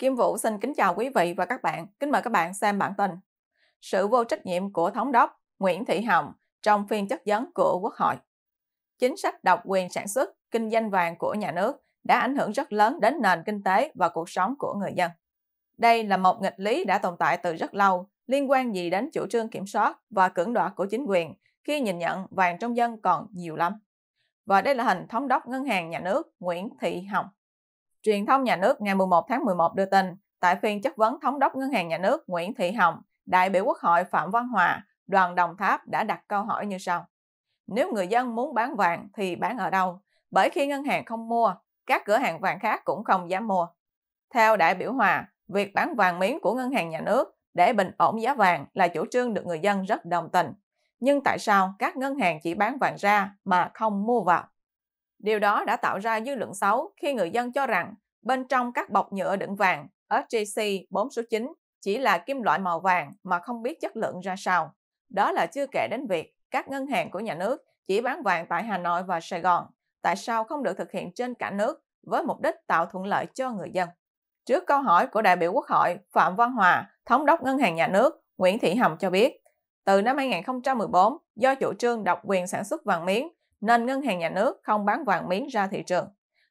Kim Vũ xin kính chào quý vị và các bạn. Kính mời các bạn xem bản tin. Sự vô trách nhiệm của Thống đốc Nguyễn Thị Hồng trong phiên chất vấn của Quốc hội. Chính sách độc quyền sản xuất, kinh doanh vàng của nhà nước đã ảnh hưởng rất lớn đến nền kinh tế và cuộc sống của người dân. Đây là một nghịch lý đã tồn tại từ rất lâu, liên quan gì đến chủ trương kiểm soát và cưỡng đoạt của chính quyền khi nhìn nhận vàng trong dân còn nhiều lắm. Và đây là hình thống đốc ngân hàng nhà nước Nguyễn Thị Hồng. Truyền thông nhà nước ngày 11 tháng 11 đưa tin, tại phiên chất vấn thống đốc Ngân hàng Nhà nước Nguyễn Thị Hồng, đại biểu Quốc hội Phạm Văn Hòa, đoàn Đồng Tháp đã đặt câu hỏi như sau. Nếu người dân muốn bán vàng thì bán ở đâu? Bởi khi ngân hàng không mua, các cửa hàng vàng khác cũng không dám mua. Theo đại biểu Hòa, việc bán vàng miếng của ngân hàng nhà nước để bình ổn giá vàng là chủ trương được người dân rất đồng tình. Nhưng tại sao các ngân hàng chỉ bán vàng ra mà không mua vào? Điều đó đã tạo ra dư luận xấu khi người dân cho rằng bên trong các bọc nhựa đựng vàng SJC 4 số 9 chỉ là kim loại màu vàng mà không biết chất lượng ra sao. Đó là chưa kể đến việc các ngân hàng của nhà nước chỉ bán vàng tại Hà Nội và Sài Gòn. Tại sao không được thực hiện trên cả nước với mục đích tạo thuận lợi cho người dân? Trước câu hỏi của đại biểu Quốc hội Phạm Văn Hòa, Thống đốc Ngân hàng Nhà nước Nguyễn Thị Hồng cho biết, từ năm 2014, do chủ trương độc quyền sản xuất vàng miếng nên ngân hàng nhà nước không bán vàng miếng ra thị trường.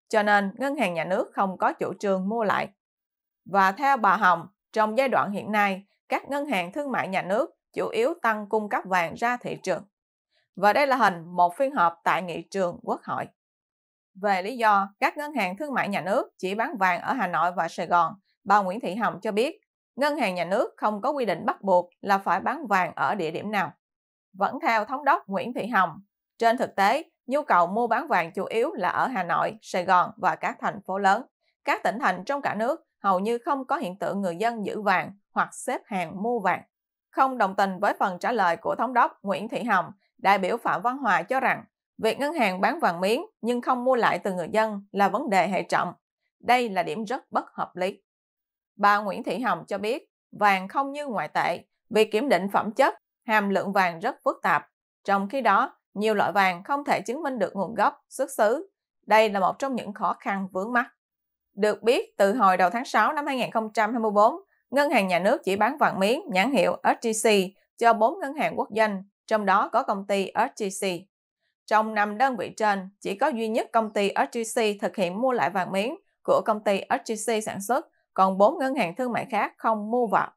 Cho nên ngân hàng nhà nước không có chủ trương mua lại. Và theo bà Hồng, trong giai đoạn hiện nay, các ngân hàng thương mại nhà nước chủ yếu tăng cung cấp vàng ra thị trường. Và đây là hình một phiên họp tại nghị trường Quốc hội. Về lý do các ngân hàng thương mại nhà nước chỉ bán vàng ở Hà Nội và Sài Gòn, bà Nguyễn Thị Hồng cho biết ngân hàng nhà nước không có quy định bắt buộc là phải bán vàng ở địa điểm nào. Vẫn theo thống đốc Nguyễn Thị Hồng, trên thực tế, nhu cầu mua bán vàng chủ yếu là ở Hà Nội, Sài Gòn và các thành phố lớn. Các tỉnh thành trong cả nước hầu như không có hiện tượng người dân giữ vàng hoặc xếp hàng mua vàng. Không đồng tình với phần trả lời của Thống đốc Nguyễn Thị Hồng, đại biểu Phạm Văn Hòa cho rằng việc ngân hàng bán vàng miếng nhưng không mua lại từ người dân là vấn đề hệ trọng. Đây là điểm rất bất hợp lý. Bà Nguyễn Thị Hồng cho biết vàng không như ngoại tệ, việc kiểm định phẩm chất, hàm lượng vàng rất phức tạp. Trong khi đó, nhiều loại vàng không thể chứng minh được nguồn gốc, xuất xứ. Đây là một trong những khó khăn vướng mắt. Được biết, từ hồi đầu tháng 6 năm 2024, Ngân hàng Nhà nước chỉ bán vàng miếng nhãn hiệu SGC cho 4 ngân hàng quốc doanh, trong đó có công ty SGC. Trong năm đơn vị trên, chỉ có duy nhất công ty SGC thực hiện mua lại vàng miếng của công ty SGC sản xuất, còn 4 ngân hàng thương mại khác không mua vào.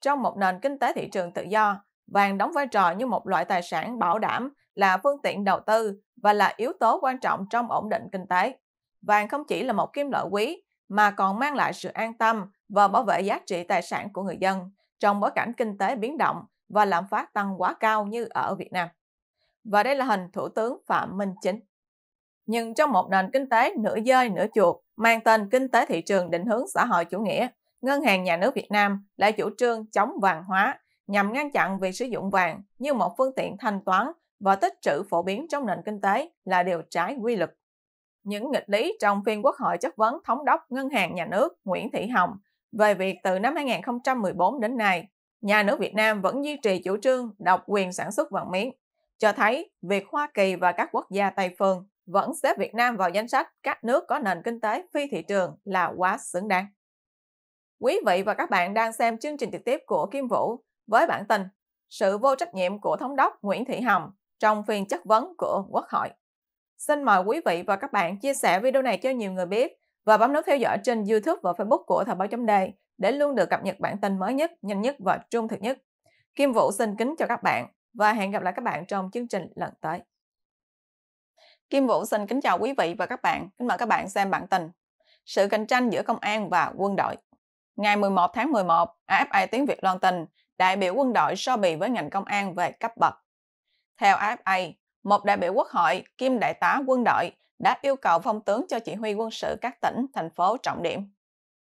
Trong một nền kinh tế thị trường tự do, vàng đóng vai trò như một loại tài sản bảo đảm là phương tiện đầu tư và là yếu tố quan trọng trong ổn định kinh tế. Vàng không chỉ là một kim loại quý mà còn mang lại sự an tâm và bảo vệ giá trị tài sản của người dân trong bối cảnh kinh tế biến động và lạm phát tăng quá cao như ở Việt Nam. Và đây là hình Thủ tướng Phạm Minh Chính. Nhưng trong một nền kinh tế nửa dơi nửa chuột mang tên kinh tế thị trường định hướng xã hội chủ nghĩa, Ngân hàng Nhà nước Việt Nam lại chủ trương chống vàng hóa nhằm ngăn chặn việc sử dụng vàng như một phương tiện thanh toán và tích trữ phổ biến trong nền kinh tế là điều trái quy luật. Những nghịch lý trong phiên quốc hội chất vấn thống đốc Ngân hàng Nhà nước Nguyễn Thị Hồng về việc từ năm 2014 đến nay, nhà nước Việt Nam vẫn duy trì chủ trương độc quyền sản xuất vàng miếng, cho thấy việc Hoa Kỳ và các quốc gia Tây phương vẫn xếp Việt Nam vào danh sách các nước có nền kinh tế phi thị trường là quá xứng đáng. Quý vị và các bạn đang xem chương trình trực tiếp của Kim Vũ với bản tin sự vô trách nhiệm của thống đốc Nguyễn Thị Hồng trong phiên chất vấn của Quốc hội. Xin mời quý vị và các bạn chia sẻ video này cho nhiều người biết và bấm nút theo dõi trên YouTube và Facebook của Thời báo chấm đề để luôn được cập nhật bản tin mới nhất, nhanh nhất và trung thực nhất. Kim Vũ xin kính chào các bạn và hẹn gặp lại các bạn trong chương trình lần tới. Kim Vũ xin kính chào quý vị và các bạn. Kính mời các bạn xem bản tin. Sự cạnh tranh giữa công an và quân đội. Ngày 11 tháng 11, AFA tiếng Việt loan tin đại biểu quân đội so bì với ngành công an về cấp bậc. Theo AFA, một đại biểu quốc hội kiêm đại tá quân đội đã yêu cầu phong tướng cho chỉ huy quân sự các tỉnh, thành phố trọng điểm.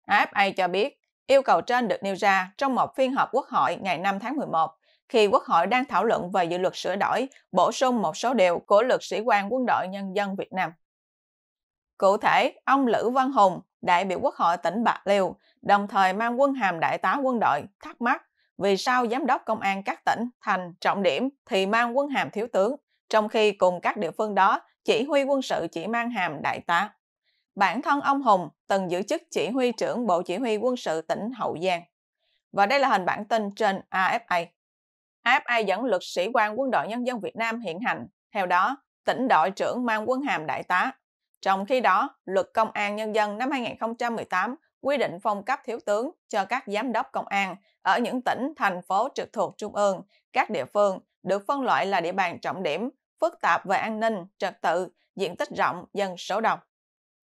AFA cho biết, yêu cầu trên được nêu ra trong một phiên họp quốc hội ngày 5 tháng 11 khi Quốc hội đang thảo luận về dự luật sửa đổi, bổ sung một số điều của luật sĩ quan quân đội nhân dân Việt Nam. Cụ thể, ông Lữ Văn Hùng, đại biểu Quốc hội tỉnh Bạc Liêu, đồng thời mang quân hàm đại tá quân đội, thắc mắc vì sao giám đốc công an các tỉnh, thành, trọng điểm thì mang quân hàm thiếu tướng, trong khi cùng các địa phương đó chỉ huy quân sự chỉ mang hàm đại tá. Bản thân ông Hùng từng giữ chức chỉ huy trưởng Bộ Chỉ huy quân sự tỉnh Hậu Giang. Và đây là hình bản tin trên AFA. AFA dẫn luật sĩ quan quân đội nhân dân Việt Nam hiện hành. Theo đó, tỉnh đội trưởng mang quân hàm đại tá. Trong khi đó, luật công an nhân dân năm 2018 quy định phong cấp thiếu tướng cho các giám đốc công an ở những tỉnh, thành phố trực thuộc Trung ương, các địa phương được phân loại là địa bàn trọng điểm, phức tạp về an ninh, trật tự, diện tích rộng, dân số đông.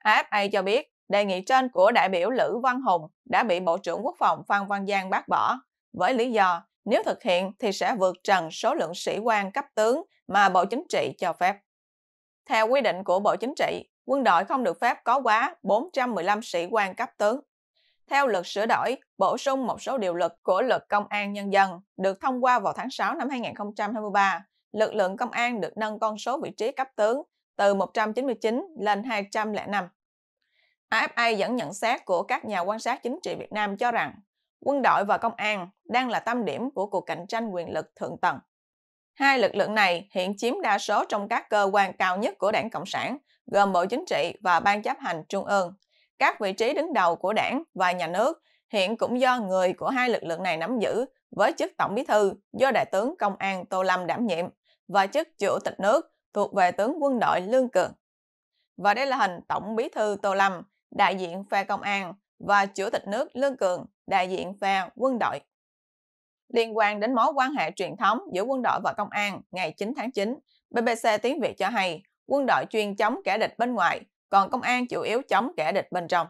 AFA cho biết, đề nghị trên của đại biểu Lữ Văn Hùng đã bị Bộ trưởng Quốc phòng Phan Văn Giang bác bỏ, với lý do nếu thực hiện thì sẽ vượt trần số lượng sĩ quan cấp tướng mà Bộ Chính trị cho phép. Theo quy định của Bộ Chính trị, quân đội không được phép có quá 415 sĩ quan cấp tướng. Theo luật sửa đổi, bổ sung một số điều luật của luật công an nhân dân được thông qua vào tháng 6 năm 2023, lực lượng công an được nâng con số vị trí cấp tướng từ 199 lên 205. AFA dẫn nhận xét của các nhà quan sát chính trị Việt Nam cho rằng quân đội và công an đang là tâm điểm của cuộc cạnh tranh quyền lực thượng tầng. Hai lực lượng này hiện chiếm đa số trong các cơ quan cao nhất của Đảng Cộng sản, gồm Bộ Chính trị và Ban chấp hành Trung ương. Các vị trí đứng đầu của đảng và nhà nước hiện cũng do người của hai lực lượng này nắm giữ với chức Tổng Bí thư do Đại tướng Công an Tô Lâm đảm nhiệm và chức Chủ tịch nước thuộc về tướng quân đội Lương Cường. Và đây là hình Tổng Bí thư Tô Lâm, đại diện phe công an và Chủ tịch nước Lương Cường, đại diện phe quân đội liên quan đến mối quan hệ truyền thống giữa quân đội và công an ngày 9 tháng 9, BBC tiếng Việt cho hay quân đội chuyên chống kẻ địch bên ngoài, còn công an chủ yếu chống kẻ địch bên trong.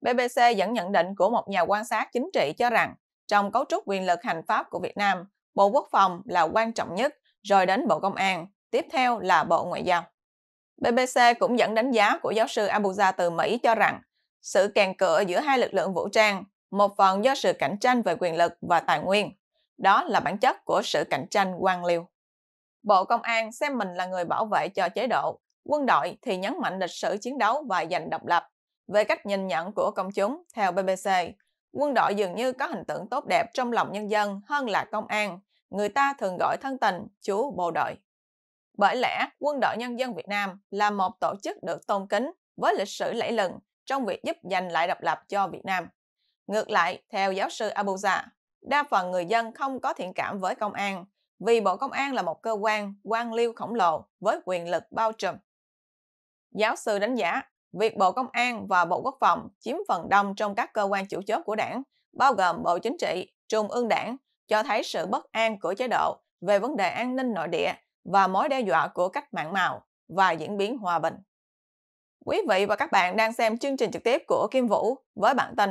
BBC dẫn nhận định của một nhà quan sát chính trị cho rằng trong cấu trúc quyền lực hành pháp của Việt Nam, Bộ Quốc phòng là quan trọng nhất, rồi đến Bộ Công an, tiếp theo là Bộ Ngoại giao. BBC cũng dẫn đánh giá của giáo sư Abuja từ Mỹ cho rằng sự kèn cựa giữa hai lực lượng vũ trang một phần do sự cạnh tranh về quyền lực và tài nguyên, đó là bản chất của sự cạnh tranh quan liêu. Bộ Công an xem mình là người bảo vệ cho chế độ, quân đội thì nhấn mạnh lịch sử chiến đấu và giành độc lập. Về cách nhìn nhận của công chúng, theo BBC, quân đội dường như có hình tượng tốt đẹp trong lòng nhân dân hơn là công an, người ta thường gọi thân tình chú bộ đội. Bởi lẽ, quân đội nhân dân Việt Nam là một tổ chức được tôn kính với lịch sử lẫy lừng trong việc giúp giành lại độc lập cho Việt Nam. Ngược lại, theo giáo sư Abuja, đa phần người dân không có thiện cảm với công an, vì Bộ Công an là một cơ quan quan liêu khổng lồ với quyền lực bao trùm. Giáo sư đánh giá, việc Bộ Công an và Bộ Quốc phòng chiếm phần đông trong các cơ quan chủ chốt của đảng, bao gồm Bộ Chính trị, Trung ương đảng, cho thấy sự bất an của chế độ về vấn đề an ninh nội địa và mối đe dọa của cách mạng màu và diễn biến hòa bình. Quý vị và các bạn đang xem chương trình trực tiếp của Kim Vũ với bản tin